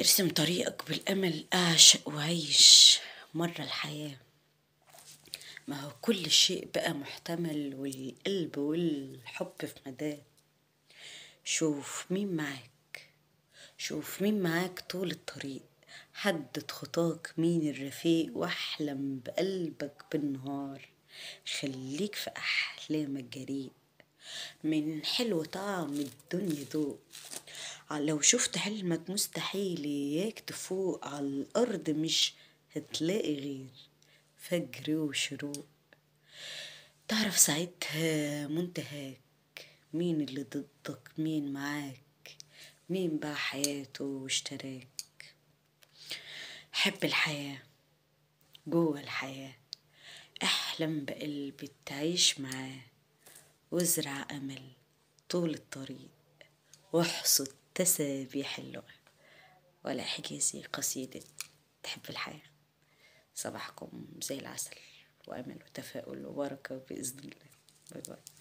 ارسم طريقك بالأمل أعشق وعيش مرة الحياة ما هو كل شيء بقى محتمل والقلب والحب في مداه شوف مين معاك شوف مين معاك طول الطريق حدد خطاك مين الرفيق واحلم بقلبك بالنهار خليك في أحلامك جريء من حلو طعم الدنيا ذوق لو شفت حلمك مستحيل اياك تفوق على الارض مش هتلاقي غير فجر وشروق تعرف ساعتها منتهاك مين اللي ضدك مين معاك مين باع حياته واشتراك حب الحياة جوه الحياة احلم بقلبي تعيش معاه وازرع امل طول الطريق واحصد تسابيح اللغة ولا حكيسي قصيدة تحب الحياة صباحكم زي العسل وأمل وتفاؤل وبركة بإذن الله باي باي